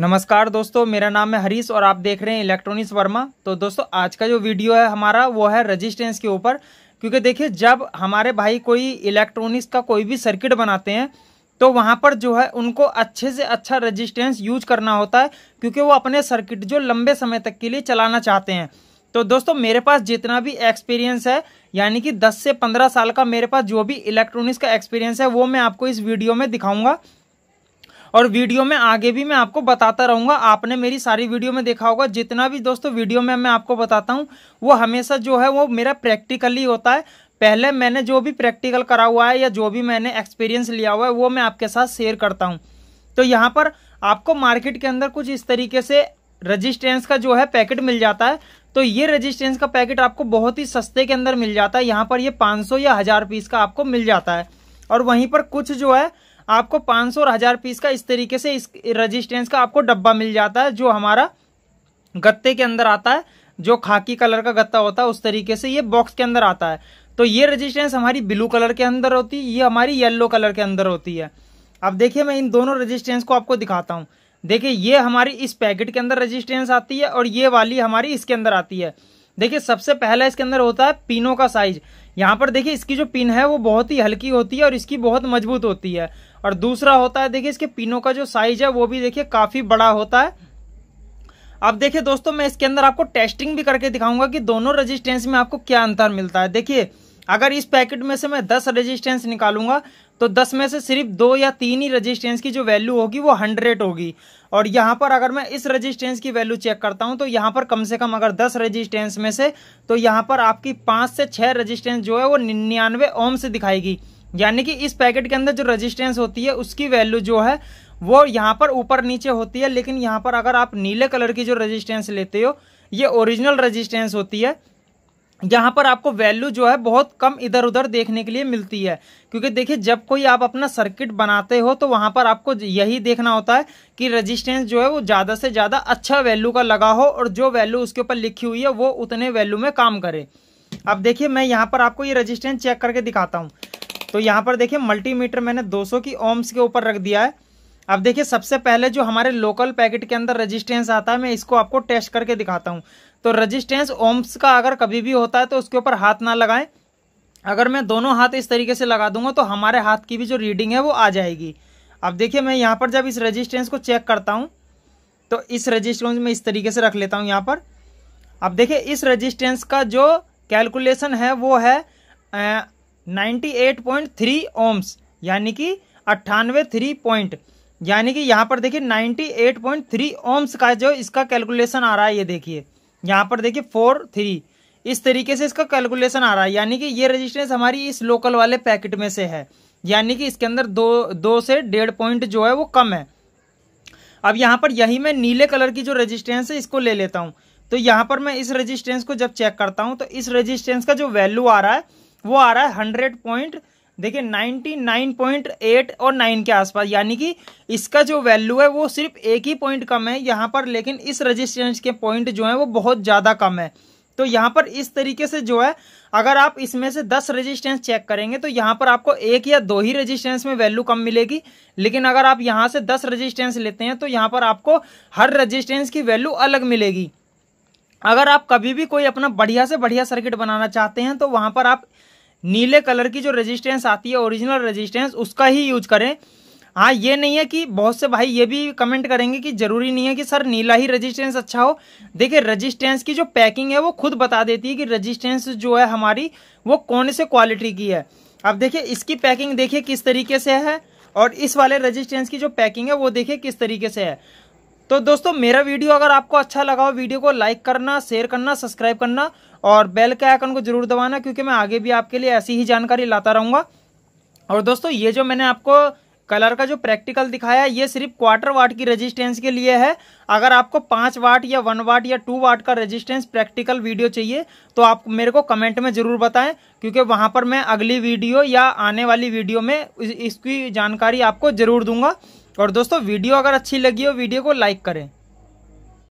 नमस्कार दोस्तों मेरा नाम है हरीश और आप देख रहे हैं इलेक्ट्रॉनिक्स वर्मा तो दोस्तों आज का जो वीडियो है हमारा वो है रेजिस्टेंस के ऊपर क्योंकि देखिए जब हमारे भाई कोई इलेक्ट्रॉनिक्स का कोई भी सर्किट बनाते हैं तो वहाँ पर जो है उनको अच्छे से अच्छा रेजिस्टेंस यूज करना होता है क्योंकि वो अपने सर्किट जो लंबे समय तक के लिए चलाना चाहते हैं तो दोस्तों मेरे पास जितना भी एक्सपीरियंस है यानी कि 10 से 15 साल का मेरे पास जो भी इलेक्ट्रॉनिक्स का एक्सपीरियंस है वो मैं आपको इस वीडियो में दिखाऊंगा और वीडियो में आगे भी मैं आपको बताता रहूंगा आपने मेरी सारी वीडियो में देखा होगा जितना भी दोस्तों वीडियो में मैं आपको बताता हूँ वो हमेशा जो है वो मेरा प्रैक्टिकली होता है पहले मैंने जो भी प्रैक्टिकल करा हुआ है या जो भी मैंने एक्सपीरियंस लिया हुआ है वो मैं आपके साथ शेयर करता हूँ तो यहाँ पर आपको मार्केट के अंदर कुछ इस तरीके से रजिस्टेंस का जो है पैकेट मिल जाता है तो ये रजिस्टेंस का पैकेट आपको बहुत ही सस्ते के अंदर मिल जाता है यहाँ पर ये 500 या हज़ार पीस का आपको मिल जाता है और वहीं पर कुछ जो है आपको पाँच सौ और हज़ार पीस का इस तरीके से इस रजिस्टेंस का आपको डब्बा मिल जाता है जो हमारा गत्ते के अंदर आता है जो खाकी कलर का गत्ता होता है उस तरीके से ये बॉक्स के अंदर आता है तो ये रजिस्टेंस हमारी ब्लू कलर के अंदर होती है ये हमारी येल्लो कलर के अंदर होती है अब देखिए मैं इन दोनों रजिस्टेंस को आपको दिखाता हूँ देखिए ये हमारी इस पैकेट के अंदर रजिस्टेंस आती है और ये वाली हमारी इसके अंदर आती है देखिए सबसे पहला इसके अंदर होता है पिनो का साइज यहाँ पर देखिए इसकी जो पिन है वो बहुत ही हल्की होती है और इसकी बहुत मजबूत होती है और दूसरा होता है देखिए इसके पिनों का जो साइज है वो भी देखिए काफ़ी बड़ा होता है अब देखिए दोस्तों मैं इसके अंदर आपको टेस्टिंग भी करके दिखाऊंगा कि दोनों रजिस्टेंस में आपको क्या अंतर मिलता है देखिए अगर इस पैकेट में से मैं दस रजिस्टेंस निकालूंगा तो दस में से सिर्फ दो या तीन ही रजिस्टेंस की जो वैल्यू होगी वो हंड्रेड होगी और यहाँ पर अगर मैं इस रजिस्टेंस की वैल्यू चेक करता हूँ तो यहाँ पर कम से कम अगर दस रजिस्टेंस में से तो यहाँ पर आपकी पाँच से छः रजिस्टेंस जो है वो निन्यानवे ओम से दिखाएगी यानी कि इस पैकेट के अंदर जो रजिस्टेंस होती है उसकी वैल्यू जो है वो यहाँ पर ऊपर नीचे होती है लेकिन यहाँ पर अगर आप नीले कलर की जो रजिस्टेंस लेते हो ये ओरिजिनल रजिस्टेंस होती है यहाँ पर आपको वैल्यू जो है बहुत कम इधर उधर देखने के लिए मिलती है क्योंकि देखिए जब कोई आप अपना सर्किट बनाते हो तो वहाँ पर आपको यही देखना होता है कि रेजिस्टेंस जो है वो ज़्यादा से ज़्यादा अच्छा वैल्यू का लगा हो और जो वैल्यू उसके ऊपर लिखी हुई है वो उतने वैल्यू में काम करे अब देखिए मैं यहाँ पर आपको ये रजिस्टेंस चेक करके दिखाता हूँ तो यहाँ पर देखिए मल्टीमीटर मैंने दो की ओम्स के ऊपर रख दिया है अब देखिए सबसे पहले जो हमारे लोकल पैकेट के अंदर रेजिस्टेंस आता है मैं इसको आपको टेस्ट करके दिखाता हूँ तो रजिस्टेंस ओम्स का अगर कभी भी होता है तो उसके ऊपर हाथ ना लगाएं अगर मैं दोनों हाथ इस तरीके से लगा दूंगा तो हमारे हाथ की भी जो रीडिंग है वो आ जाएगी अब देखिए मैं यहाँ पर जब इस रजिस्टेंस को चेक करता हूँ तो इस रजिस्टेंस में इस तरीके से रख लेता हूँ यहाँ पर अब देखिए इस रजिस्टेंस का जो कैलकुलेशन है वो है ninety eight point three ohms यानी कि अट्ठानवे थ्री पॉइंट यानी कि यहाँ पर देखिए ninety eight point three ohms का जो इसका कैलकुलेशन आ रहा है ये देखिए यहाँ पर देखिए फोर थ्री इस तरीके से इसका कैलकुलेशन आ रहा है यानी कि ये रजिस्टेंस हमारी इस लोकल वाले पैकेट में से है यानी कि इसके अंदर दो दो से डेढ़ पॉइंट जो है वो कम है अब यहाँ पर यही मैं नीले कलर की जो रजिस्टेंस है इसको ले लेता हूँ तो यहाँ पर मैं इस रजिस्टेंस को जब चेक करता हूँ तो इस रजिस्टेंस का जो वैल्यू आ रहा है वो आ रहा है हंड्रेड पॉइंट देखिए 99.8 और 9 के आसपास यानी कि इसका जो वैल्यू है वो सिर्फ एक ही पॉइंट कम है यहाँ पर लेकिन इस रजिस्टेंस के पॉइंट जो है वो बहुत ज़्यादा कम है तो यहाँ पर इस तरीके से जो है अगर आप इसमें से दस रेजिस्टेंस चेक करेंगे तो यहाँ पर आपको एक या दो ही रेजिस्टेंस में वैल्यू कम मिलेगी लेकिन अगर आप यहाँ से दस रेजिस्टेंस लेते हैं तो यहाँ पर आपको हर रेजिस्टेंस की वैल्यू अलग मिलेगी अगर आप कभी भी कोई अपना बढ़िया से बढ़िया सर्किट बनाना चाहते हैं तो वहाँ पर आप नीले कलर की जो रेजिस्टेंस आती है ओरिजिनल रेजिस्टेंस उसका ही यूज करें हाँ ये नहीं है कि बहुत से भाई ये भी कमेंट करेंगे कि ज़रूरी नहीं है कि सर नीला ही रेजिस्टेंस अच्छा हो देखिए रजिस्टेंस की जो पैकिंग है वो खुद बता देती है कि रजिस्टेंस जो है हमारी वो कौन से क्वालिटी की है अब देखिए इसकी पैकिंग देखिए किस तरीके से है और इस वाले रजिस्टेंस की जो पैकिंग है वो देखिए किस तरीके से है तो दोस्तों मेरा वीडियो अगर आपको अच्छा लगा हो वीडियो को लाइक करना शेयर करना सब्सक्राइब करना और बेल के आइकन को जरूर दबाना क्योंकि मैं आगे भी आपके लिए ऐसी ही जानकारी लाता रहूँगा और दोस्तों ये जो मैंने आपको कलर का जो प्रैक्टिकल दिखाया है ये सिर्फ क्वार्टर वाट की रेजिस्टेंस के लिए है अगर आपको पाँच वाट या वन वाट या टू वाट का रेजिस्टेंस प्रैक्टिकल वीडियो चाहिए तो आप मेरे को कमेंट में ज़रूर बताएं क्योंकि वहाँ पर मैं अगली वीडियो या आने वाली वीडियो में इसकी जानकारी आपको ज़रूर दूंगा और दोस्तों वीडियो अगर अच्छी लगी हो वीडियो को लाइक करें